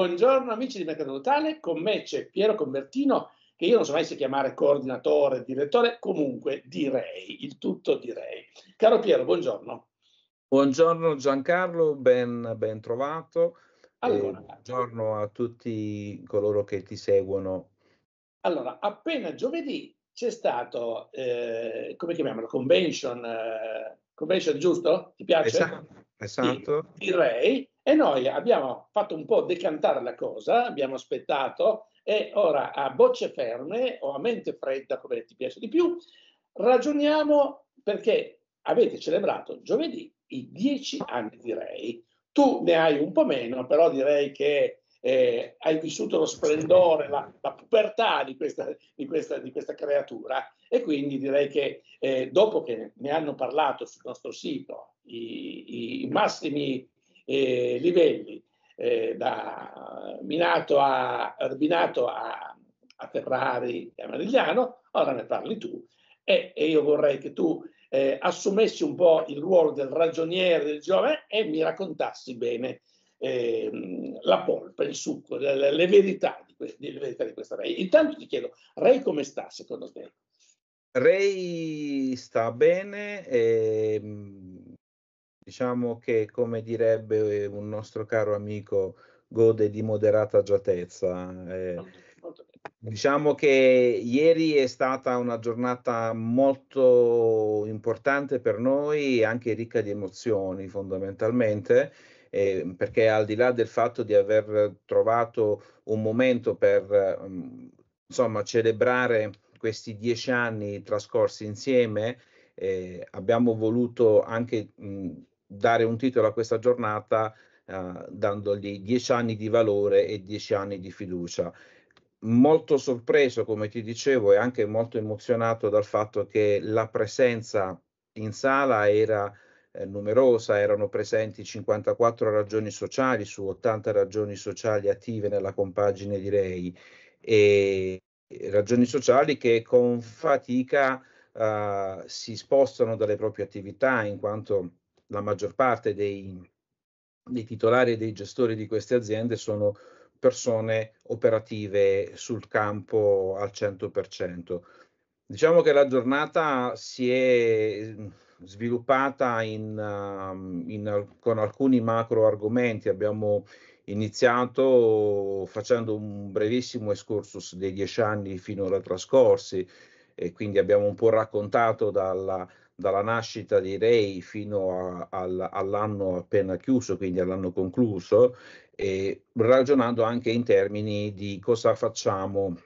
Buongiorno amici di Mercato Totale, con me c'è Piero Convertino, che io non so mai se chiamare coordinatore, direttore, comunque direi, il tutto direi. Caro Piero, buongiorno. Buongiorno Giancarlo, ben, ben trovato. Allora, buongiorno a tutti coloro che ti seguono. Allora, appena giovedì c'è stato, eh, come chiamiamolo, convention, eh, convention giusto? Ti piace? Esatto. esatto. direi, e noi abbiamo fatto un po' decantare la cosa, abbiamo aspettato e ora a bocce ferme o a mente fredda, come ti piace di più, ragioniamo perché avete celebrato giovedì i dieci anni di Rai. Tu ne hai un po' meno, però direi che eh, hai vissuto lo splendore, la, la pubertà di questa, di, questa, di questa, creatura e quindi direi che eh, dopo che ne hanno parlato sul nostro sito i, i massimi eh, livelli, eh, da Minato a, Arbinato a, a, Ferrari e a Marigliano, ora ne parli tu, e, e io vorrei che tu eh, assumessi un po' il ruolo del ragioniere del giovane e mi raccontassi bene ehm, la polpa, il succo, le, le, le, verità que- le, verità di questa Ray. Intanto ti chiedo, Ray come sta secondo te? Ray sta bene, ehm Diciamo che, come direbbe un nostro caro amico, gode di moderata agiatezza. Eh, diciamo che ieri è stata una giornata molto importante per noi, anche ricca di emozioni fondamentalmente. Eh, perché al di là del fatto di aver trovato un momento per um, insomma, celebrare questi dieci anni trascorsi insieme, eh, abbiamo voluto anche mh, mm, dare un titolo a questa giornata eh, dandogli dieci anni di valore e dieci anni di fiducia. Molto sorpreso, come ti dicevo, e anche molto emozionato dal fatto che la presenza in sala era eh, numerosa, erano presenti 54 ragioni sociali su 80 ragioni sociali attive nella compagine di Rei e ragioni sociali che con fatica eh, si spostano dalle proprie attività in quanto la maggior parte dei, dei titolari e dei gestori di queste aziende sono persone operative sul campo al 100%. Diciamo che la giornata si è mm, sviluppata in, um, in, con alcuni macro argomenti. Abbiamo iniziato facendo un brevissimo escursus dei dieci anni finora trascorsi e quindi abbiamo un po' raccontato dalla, dalla nascita di Ray fino a, al, all'anno appena chiuso, quindi all'anno concluso, e ragionando anche in termini di cosa facciamo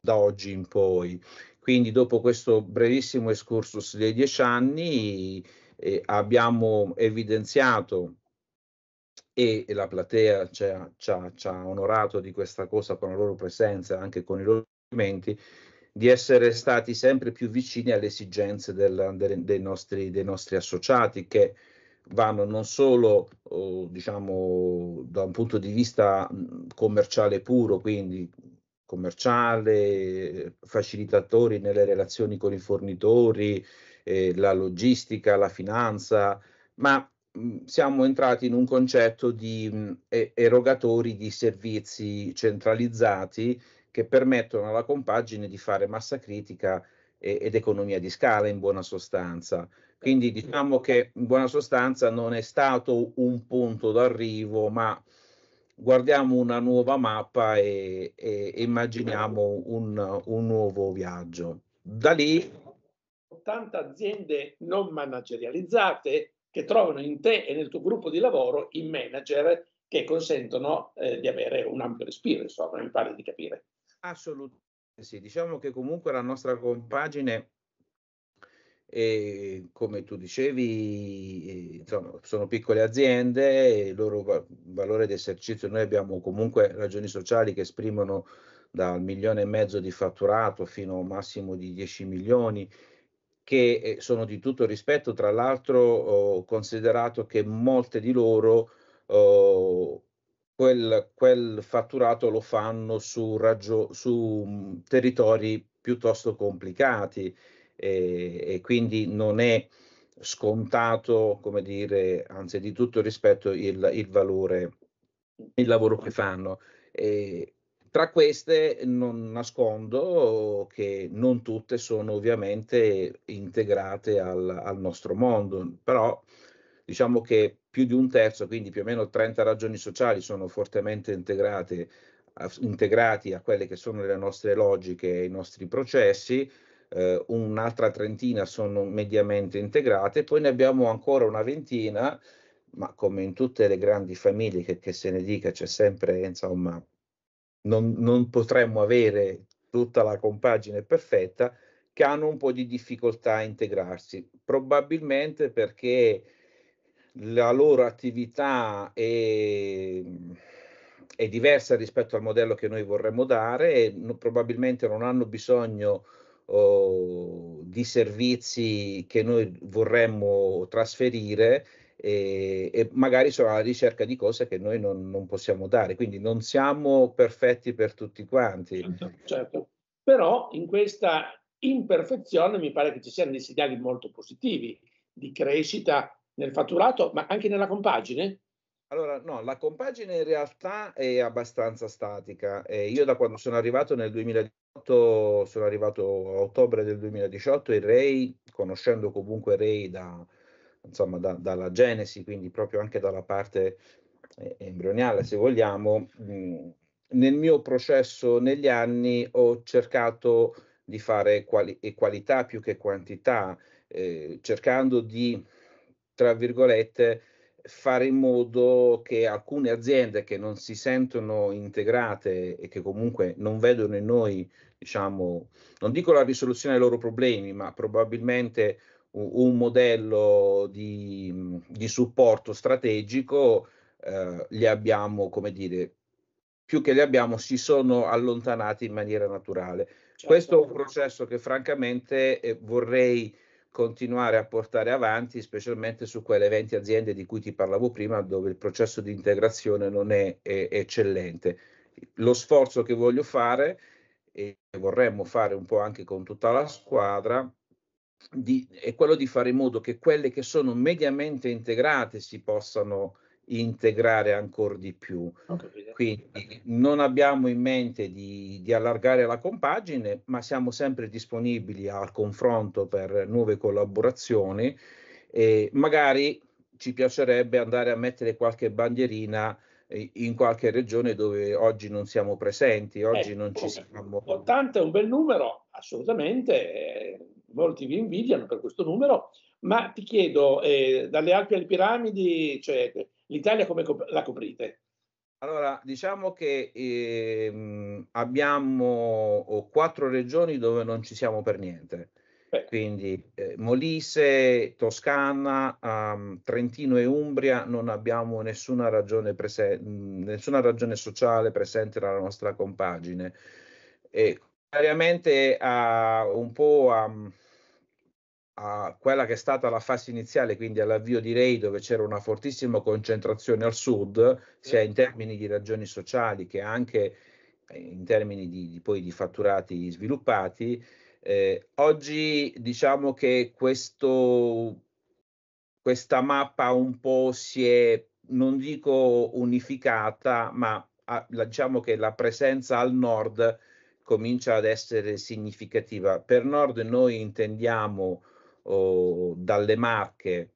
da oggi in poi. Quindi dopo questo brevissimo excursus dei dieci anni eh, abbiamo evidenziato e, e la platea ci ha, ci, ha, ci ha onorato di questa cosa con la loro presenza, e anche con i loro commenti, di essere stati sempre più vicini alle esigenze del, de, dei, nostri, dei, nostri, associati che vanno non solo oh, diciamo, da un punto di vista commerciale puro, quindi commerciale, facilitatori nelle relazioni con i fornitori, eh, la logistica, la finanza, ma siamo entrati in un concetto di erogatori di servizi centralizzati che permettono alla compagine di fare massa critica e, ed economia di scala in buona sostanza. Quindi diciamo che in buona sostanza non è stato un punto d'arrivo, ma guardiamo una nuova mappa e, e immaginiamo un, un nuovo viaggio. Da lì 80 aziende non managerializzate che trovano in te e nel tuo gruppo di lavoro i manager che consentono eh, di avere un ampio respiro, insomma, mi pare di capire. Assolutamente sì, diciamo che comunque la nostra compagine, eh, come tu dicevi, eh, insomma, sono piccole aziende, il loro va- valore di esercizio, noi abbiamo comunque ragioni sociali che esprimono dal milione e mezzo di fatturato fino a un massimo di 10 milioni che eh, sono di tutto rispetto, tra l'altro ho considerato che molte di loro oh, quel, quel fatturato lo fanno su, raggio, su mm, territori piuttosto complicati e, e quindi non è scontato, come dire, anzi di tutto rispetto il, il valore, il lavoro che fanno. E tra queste non nascondo che non tutte sono ovviamente integrate al, al nostro mondo, però diciamo che più di un terzo, quindi più o meno 30 ragioni sociali sono fortemente integrate, integrati a quelle che sono le nostre logiche e i nostri processi, eh, un'altra trentina sono mediamente integrate, poi ne abbiamo ancora una ventina, ma come in tutte le grandi famiglie che, che se ne dica c'è sempre, insomma, non, non potremmo avere tutta la compagine perfetta, che hanno un po' di difficoltà a integrarsi, probabilmente perché la loro attività è, è, diversa rispetto al modello che noi vorremmo dare e no, probabilmente non hanno bisogno oh, di servizi che noi vorremmo trasferire e, e, magari sono alla ricerca di cose che noi non, non, possiamo dare, quindi non siamo perfetti per tutti quanti. Certo, certo. Però in questa imperfezione mi pare che ci siano dei segnali molto positivi di crescita nel fatturato, ma anche nella compagine? Allora, no, la compagine in realtà è abbastanza statica. Eh, io da quando sono arrivato nel 2018, sono arrivato a ottobre del 2018 e Ray, conoscendo comunque Ray da, insomma, da, dalla genesi, quindi proprio anche dalla parte eh, embrionale, se vogliamo, mh, mm, nel mio processo negli anni ho cercato di fare quali- e qualità più che quantità, eh, cercando di tra virgolette, fare in modo che alcune aziende che non si sentono integrate e che comunque non vedono in noi, diciamo, non dico la risoluzione ai loro problemi, ma probabilmente un, un modello di, di, supporto strategico, eh, li abbiamo, come dire, più che li abbiamo, si sono allontanati in maniera naturale. Certo. Questo è un processo che francamente eh, vorrei continuare a portare avanti, specialmente su quelle 20 aziende di cui ti parlavo prima, dove il processo di integrazione non è, è eccellente. Lo sforzo che voglio fare e vorremmo fare un po' anche con tutta la squadra di, è quello di fare in modo che quelle che sono mediamente integrate si possano integrare ancora di più. Quindi non abbiamo in mente di, di, allargare la compagine, ma siamo sempre disponibili al confronto per nuove collaborazioni e magari ci piacerebbe andare a mettere qualche bandierina eh, in qualche regione dove oggi non siamo presenti, eh, oggi eh, non ci siamo. 80 è un bel numero, assolutamente, eh, molti vi invidiano per questo numero, ma ti chiedo, eh, dalle Alpi alle Piramidi, cioè, l'Italia come la coprite? Allora, diciamo che ehm, abbiamo oh, quattro regioni dove non ci siamo per niente. Beh. Quindi eh, Molise, Toscana, ehm, Trentino e Umbria non abbiamo nessuna ragione, prese- nessuna ragione sociale presente nella nostra compagine. E contrariamente a, un po' a, a quella che è stata la fase iniziale, quindi all'avvio di Rei, dove c'era una fortissima concentrazione al sud, sia in termini di ragioni sociali che anche eh, in termini di, di, poi, di fatturati sviluppati. Eh, oggi diciamo che questo, questa mappa un po' si è, non dico unificata, ma a, diciamo che la presenza al nord comincia ad essere significativa. Per nord noi intendiamo o dalle Marche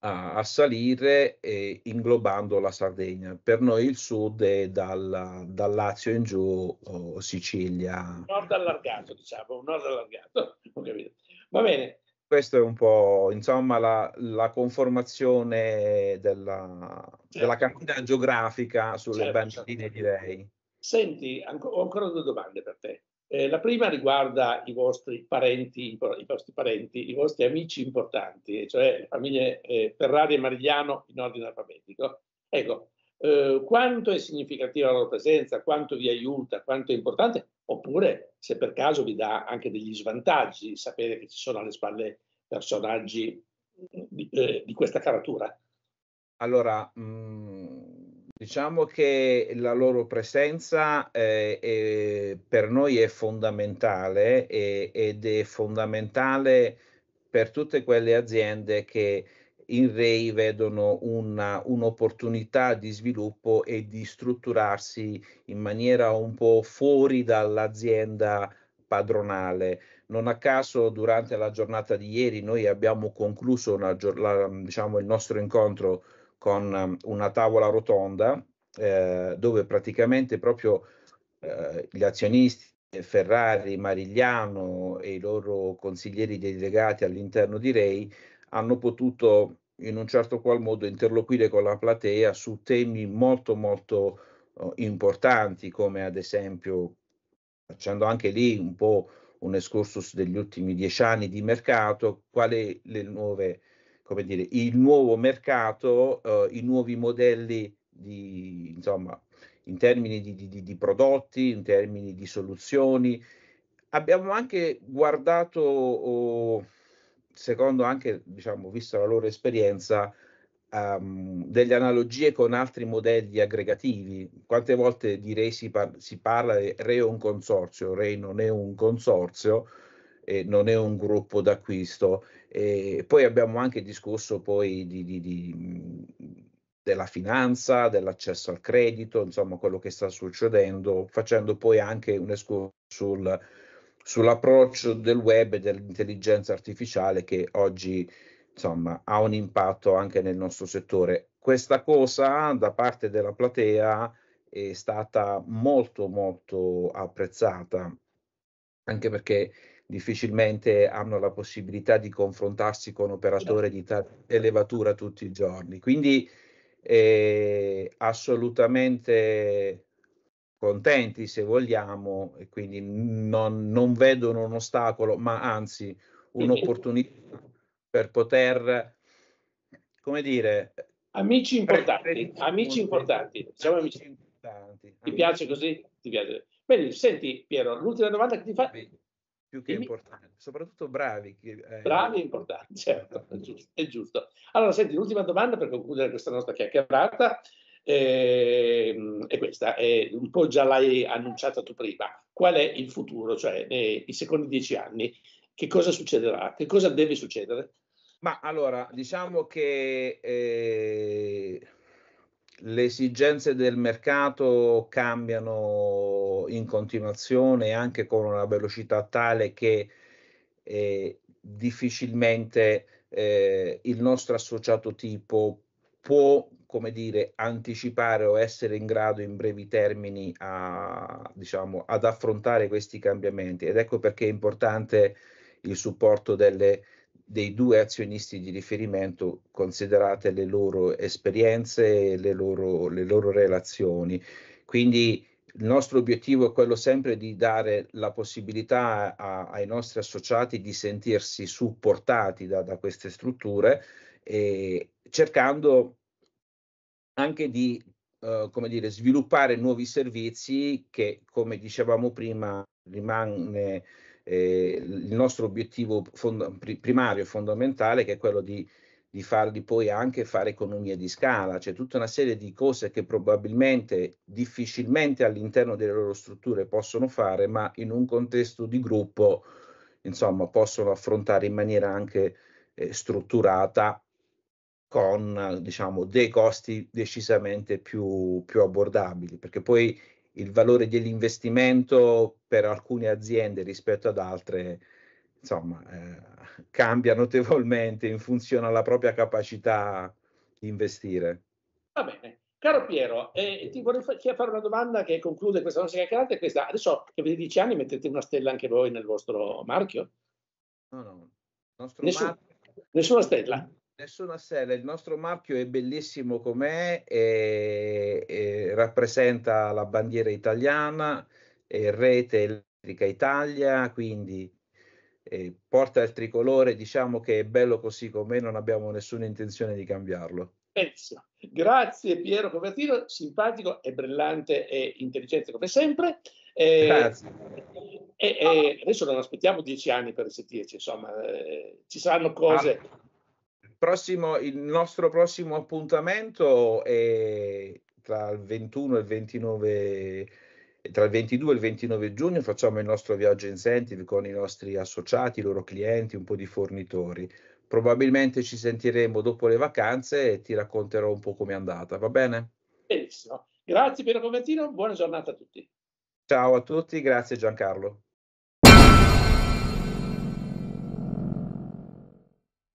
a, a salire, eh, inglobando la Sardegna. Per noi il sud è dal, dal Lazio in giù, oh, Sicilia. Nord allargato, diciamo, nord allargato, Va bene. Questo è un po' insomma la, la conformazione della, certo. della cartina geografica sulle certo, bandine, certo. direi. Senti, ho ancora due domande per te. Eh, la prima riguarda i vostri, parenti, i vostri parenti, i vostri amici importanti, cioè le famiglie eh, Ferrari e Marigliano in ordine alfabetico. Ecco, eh, quanto è significativa la loro presenza, quanto vi aiuta, quanto è importante, oppure se per caso vi dà anche degli svantaggi sapere che ci sono alle spalle personaggi eh, di, eh, di questa caratura. Allora, mh mm, Diciamo che la loro presenza eh, è, per noi è fondamentale è, ed è fondamentale per tutte quelle aziende che in Rei vedono una, un'opportunità di sviluppo e di strutturarsi in maniera un po' fuori dall'azienda padronale. Non a caso durante la giornata di ieri noi abbiamo concluso una, la, diciamo, il nostro incontro con ehm, una tavola rotonda eh, dove praticamente proprio eh, gli azionisti Ferrari, Marigliano e i loro consiglieri delegati all'interno di Rei hanno potuto in un certo qual modo interloquire con la platea su temi molto molto eh, importanti come ad esempio facendo anche lì un po' un escursus degli ultimi dieci anni di mercato, quali le nuove come dire, il nuovo mercato, eh, i nuovi modelli di, insomma, in termini di, di, di, prodotti, in termini di soluzioni. Abbiamo anche guardato, oh, secondo anche, diciamo, vista la loro esperienza, um, delle analogie con altri modelli aggregativi. Quante volte direi si, par- si parla di REO un consorzio, REI non è un consorzio, eh, non è un gruppo d'acquisto. Eh, poi abbiamo anche discusso poi di, di, di, della finanza, dell'accesso al credito, insomma quello che sta succedendo, facendo poi anche un escurso sul, sull'approccio del web e dell'intelligenza artificiale che oggi insomma, ha un impatto anche nel nostro settore. Questa cosa da parte della platea è stata molto molto apprezzata, anche perché difficilmente hanno la possibilità di confrontarsi con operatori di elevatura tutti i giorni. Quindi eh, assolutamente contenti se vogliamo e quindi non, non vedono un ostacolo, ma anzi un'opportunità per poter, come dire... Amici importanti, amici importanti, diciamo amici importanti. Ti piace così? Ti piace? Bene, senti Piero, l'ultima domanda che ti fa più che importante, soprattutto bravi. Che, eh... Bravi e importanti, certo, è giusto, è giusto, Allora, senti, l'ultima domanda per concludere questa nostra chiacchierata eh, è questa, è un po' già l'hai annunciata tu prima, qual è il futuro, cioè nei, eh, secondi dieci anni, che cosa succederà, che cosa deve succedere? Ma allora, diciamo che... Eh le esigenze del mercato cambiano in continuazione anche con una velocità tale che eh, difficilmente eh, il nostro associato tipo può come dire, anticipare o essere in grado in brevi termini a, diciamo, ad affrontare questi cambiamenti ed ecco perché è importante il supporto delle dei due azionisti di riferimento considerate le loro esperienze e le loro, le loro relazioni. Quindi il nostro obiettivo è quello sempre di dare la possibilità a, ai nostri associati di sentirsi supportati da, da queste strutture, e cercando anche di eh, come dire, sviluppare nuovi servizi che, come dicevamo prima, rimane eh, il nostro obiettivo fond- primario e fondamentale che è quello di, di farli poi anche fare economia di scala, cioè tutta una serie di cose che probabilmente difficilmente all'interno delle loro strutture possono fare, ma in un contesto di gruppo insomma possono affrontare in maniera anche eh, strutturata con diciamo dei costi decisamente più, più abbordabili perché poi il valore dell'investimento per alcune aziende rispetto ad altre, insomma, eh, cambia notevolmente in funzione alla propria capacità di investire. Va bene. Caro Piero, eh, ti vorrei fare una domanda che conclude questa nostra chiacchierata. È questa. Adesso che avete 10 anni mettete una stella anche voi nel vostro marchio? No, no. nostro Nessun, marchio... Nessuna stella? Nessuna sella, il nostro marchio è bellissimo com'è, e, e rappresenta la bandiera italiana, e rete elettrica Italia, quindi eh, porta il tricolore, diciamo che è bello così com'è, non abbiamo nessuna intenzione di cambiarlo. Benissimo. Grazie Piero Copertino, simpatico e brillante e intelligente come sempre. Eh, Grazie. E, e adesso non aspettiamo dieci anni per sentirci, insomma, eh, ci saranno cose ah prossimo, il nostro prossimo appuntamento è tra il 21 e il 29 eh, tra il 22 e il 29 giugno facciamo il nostro viaggio incentive con i nostri associati, i loro clienti, un po' di fornitori. Probabilmente ci sentiremo dopo le vacanze e ti racconterò un po' com'è andata, va bene? Benissimo. Grazie Piero Conventino, buona giornata a tutti. Ciao a tutti, grazie Giancarlo.